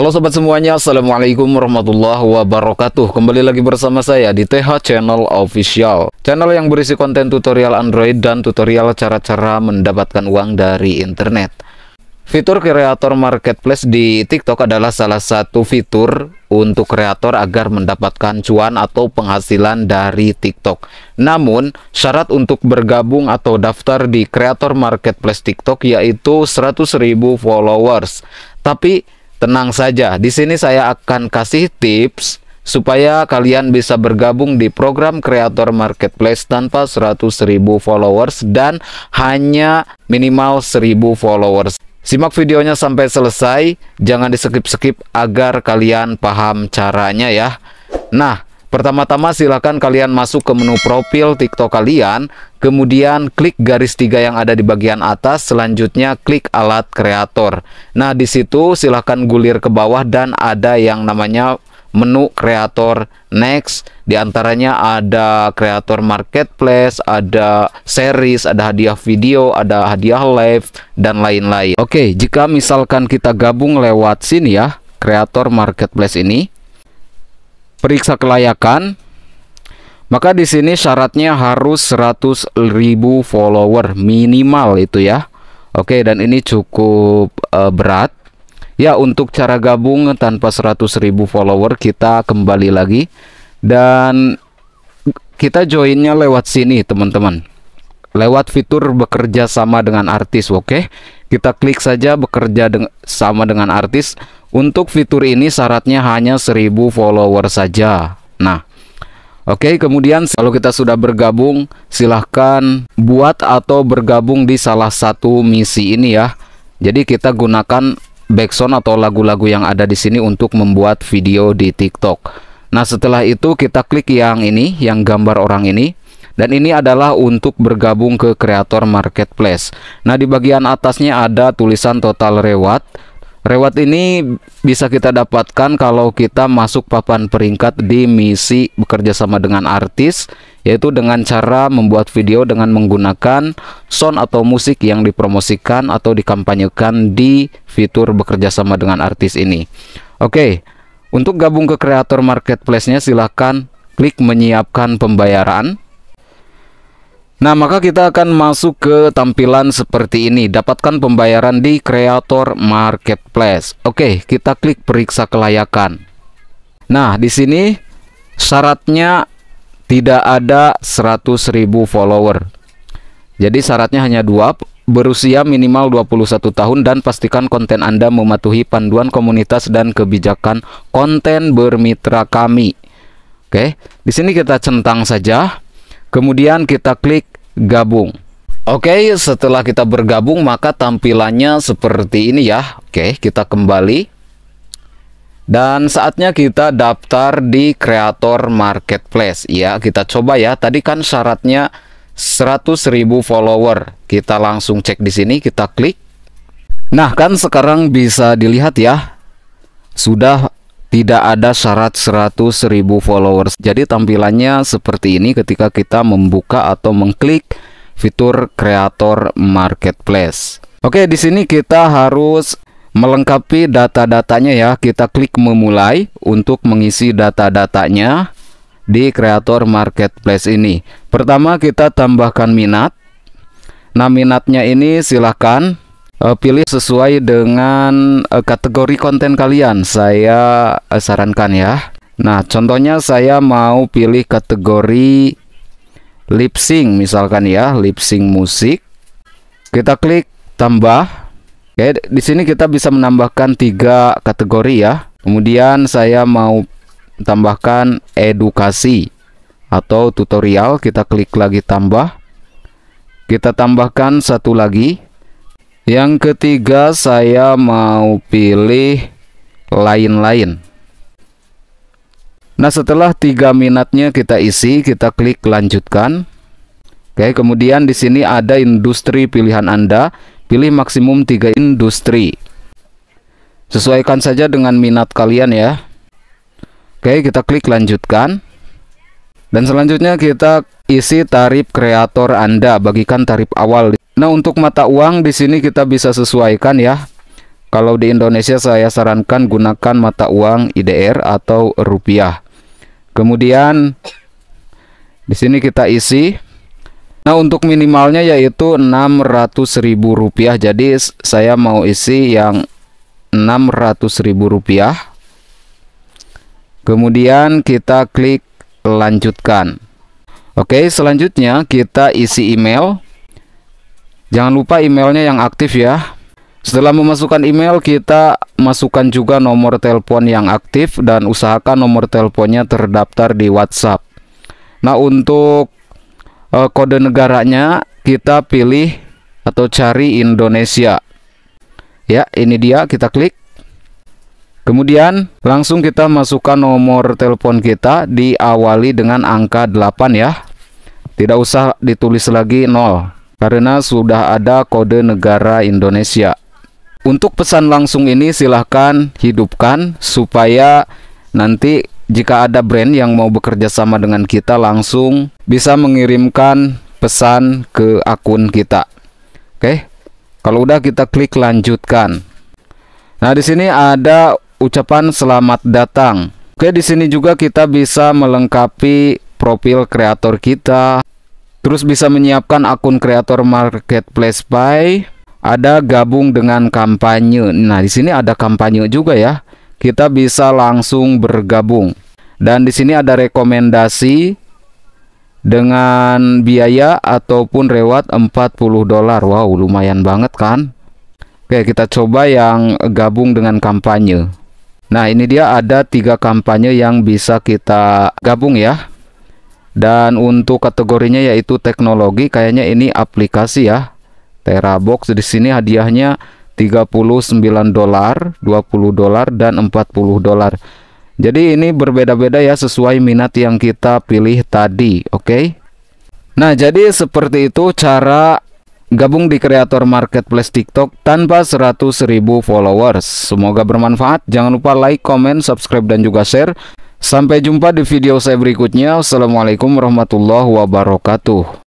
Halo sobat semuanya, Assalamualaikum warahmatullahi wabarakatuh Kembali lagi bersama saya di TH Channel Official Channel yang berisi konten tutorial Android dan tutorial cara-cara mendapatkan uang dari internet Fitur kreator marketplace di TikTok adalah salah satu fitur untuk kreator agar mendapatkan cuan atau penghasilan dari TikTok. Namun, syarat untuk bergabung atau daftar di kreator marketplace TikTok yaitu 100.000 followers. Tapi, Tenang saja, di sini saya akan kasih tips supaya kalian bisa bergabung di program kreator marketplace tanpa 100.000 followers dan hanya minimal 1.000 followers. Simak videonya sampai selesai, jangan di skip-skip agar kalian paham caranya ya. Nah, Pertama-tama silahkan kalian masuk ke menu profil TikTok kalian, kemudian klik garis tiga yang ada di bagian atas, selanjutnya klik alat kreator. Nah, di situ silahkan gulir ke bawah dan ada yang namanya menu kreator next di antaranya ada kreator marketplace ada series ada hadiah video ada hadiah live dan lain-lain oke jika misalkan kita gabung lewat sini ya kreator marketplace ini periksa kelayakan maka di sini syaratnya harus 100.000 follower minimal itu ya Oke dan ini cukup uh, berat ya untuk cara gabung tanpa 100.000 follower kita kembali lagi dan kita joinnya lewat sini teman-teman lewat fitur bekerja sama dengan artis oke kita klik saja bekerja deng sama dengan artis. Untuk fitur ini syaratnya hanya 1000 follower saja. Nah, Oke, kemudian kalau kita sudah bergabung, silahkan buat atau bergabung di salah satu misi ini ya. Jadi kita gunakan backsound atau lagu-lagu yang ada di sini untuk membuat video di TikTok. Nah, setelah itu kita klik yang ini, yang gambar orang ini. Dan ini adalah untuk bergabung ke kreator marketplace. Nah, di bagian atasnya ada tulisan total reward. Reward ini bisa kita dapatkan kalau kita masuk papan peringkat di misi bekerja sama dengan artis yaitu dengan cara membuat video dengan menggunakan sound atau musik yang dipromosikan atau dikampanyekan di fitur bekerja sama dengan artis ini. Oke, untuk gabung ke kreator marketplace-nya silahkan klik menyiapkan pembayaran Nah, maka kita akan masuk ke tampilan seperti ini. Dapatkan pembayaran di Creator Marketplace. Oke, kita klik periksa kelayakan. Nah, di sini syaratnya tidak ada 100.000 follower. Jadi syaratnya hanya dua, berusia minimal 21 tahun dan pastikan konten Anda mematuhi panduan komunitas dan kebijakan konten bermitra kami. Oke, di sini kita centang saja. Kemudian kita klik gabung. Oke, setelah kita bergabung maka tampilannya seperti ini ya. Oke, kita kembali. Dan saatnya kita daftar di Creator Marketplace. Ya, kita coba ya. Tadi kan syaratnya 100.000 follower. Kita langsung cek di sini, kita klik. Nah, kan sekarang bisa dilihat ya. Sudah tidak ada syarat 100.000 followers jadi tampilannya seperti ini ketika kita membuka atau mengklik fitur creator marketplace Oke di sini kita harus melengkapi data-datanya ya kita klik memulai untuk mengisi data-datanya di creator marketplace ini pertama kita tambahkan minat nah minatnya ini silahkan Eh, pilih sesuai dengan eh, kategori konten kalian. Saya eh, sarankan ya. Nah, contohnya saya mau pilih kategori lip sync misalkan ya, lip sync musik. Kita klik tambah. Oke, di sini kita bisa menambahkan tiga kategori ya. Kemudian saya mau tambahkan edukasi atau tutorial, kita klik lagi tambah. Kita tambahkan satu lagi yang ketiga saya mau pilih lain-lain. Nah setelah tiga minatnya kita isi, kita klik lanjutkan. Oke, kemudian di sini ada industri pilihan Anda, pilih maksimum tiga industri. Sesuaikan saja dengan minat kalian ya. Oke, kita klik lanjutkan. Dan selanjutnya kita isi tarif kreator Anda, bagikan tarif awal Nah, untuk mata uang di sini kita bisa sesuaikan ya. Kalau di Indonesia saya sarankan gunakan mata uang IDR atau rupiah. Kemudian di sini kita isi. Nah, untuk minimalnya yaitu Rp600.000. Jadi saya mau isi yang Rp600.000. Kemudian kita klik lanjutkan. Oke, selanjutnya kita isi email. Jangan lupa emailnya yang aktif ya. Setelah memasukkan email, kita masukkan juga nomor telepon yang aktif dan usahakan nomor teleponnya terdaftar di WhatsApp. Nah, untuk e, kode negaranya kita pilih atau cari Indonesia. Ya, ini dia, kita klik. Kemudian langsung kita masukkan nomor telepon kita diawali dengan angka 8 ya. Tidak usah ditulis lagi 0 karena sudah ada kode negara Indonesia. Untuk pesan langsung ini silahkan hidupkan supaya nanti jika ada brand yang mau bekerja sama dengan kita langsung bisa mengirimkan pesan ke akun kita. Oke, kalau udah kita klik lanjutkan. Nah di sini ada ucapan selamat datang. Oke di sini juga kita bisa melengkapi profil kreator kita, Terus bisa menyiapkan akun kreator marketplace buy, ada gabung dengan kampanye. Nah, di sini ada kampanye juga ya. Kita bisa langsung bergabung. Dan di sini ada rekomendasi dengan biaya ataupun reward 40 dolar. Wow, lumayan banget kan? Oke, kita coba yang gabung dengan kampanye. Nah, ini dia ada tiga kampanye yang bisa kita gabung ya dan untuk kategorinya yaitu teknologi kayaknya ini aplikasi ya Terabox di sini hadiahnya 39 dolar 20 dolar dan 40 dolar jadi ini berbeda-beda ya sesuai minat yang kita pilih tadi oke okay? Nah jadi seperti itu cara gabung di kreator marketplace TikTok tanpa 100.000 followers. Semoga bermanfaat. Jangan lupa like, comment, subscribe dan juga share. Sampai jumpa di video saya berikutnya. Assalamualaikum warahmatullahi wabarakatuh.